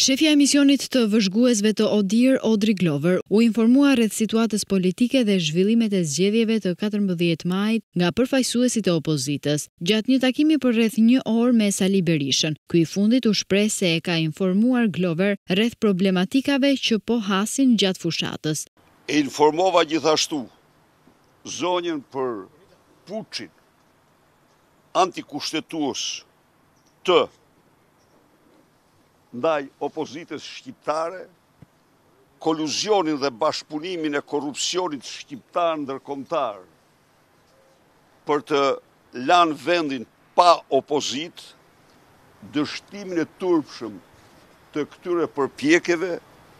Shefja e misionit të vëzhguesve të Odir, Audrey Glover, u informua rreth situatës politike dhe zhvillimet e zgjedhjeve të 14 majit nga përfaqësuesit e opozitës, gjatë një takimi për rreth 1 orë me Sali Berishën. Ky i fundit u shpreh se e ka informuar Glover rreth problematikave që po hasin gjatë fushatës. Informova gjithashtu zonjen për puçin antikushtetuos të ndaj opozitës shqiptare, koluzionin dhe bashkëpunimin e korupcionit shqiptar ndërkombëtar për të lanë vendin pa opozit, dështimin e turpshëm të këtyre përpjekjeve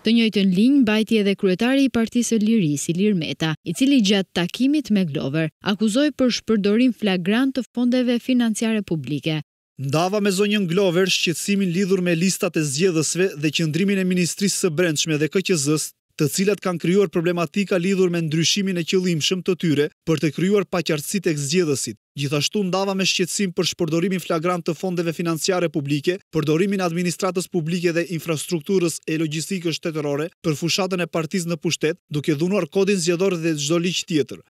Të njëjtën linjë bajti edhe kryetari i Partisë Lirisë Ilir Meta, i cili gjatë takimit me Glover akuzoi për shpërdorim flagrant të fondeve financiare publike, Ndava me zonjën Glover, shqetsimin lidhur me listat e zgjedhësve dhe qëndrimin e Ministrisë së Brendshme dhe KQZ-së, të cilat kanë kryuar problematika lidhur me ndryshimin e qëlimshëm të tyre për të kryuar paqartësit e këzgjedhësit. Gjithashtu ndava me shqetsim për shpordorimin flagrant të fondeve financiare publike, përdorimin administratës publike dhe infrastrukturës e logistikës shtetërore për fushatën e partiz në pushtet, duke dhunuar kodin zgjedor dhe gjdo liqë tjetër.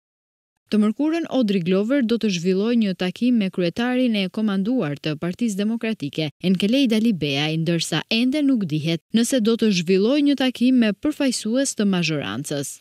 Të mërkurën, Odri Glover do të zhvilloj një takim me kryetarin e komanduar të Partisë Demokratike, Enkelej Dali Bea, ndërsa ende nuk dihet nëse do të zhvilloj një takim me përfajsues të mazhorancës.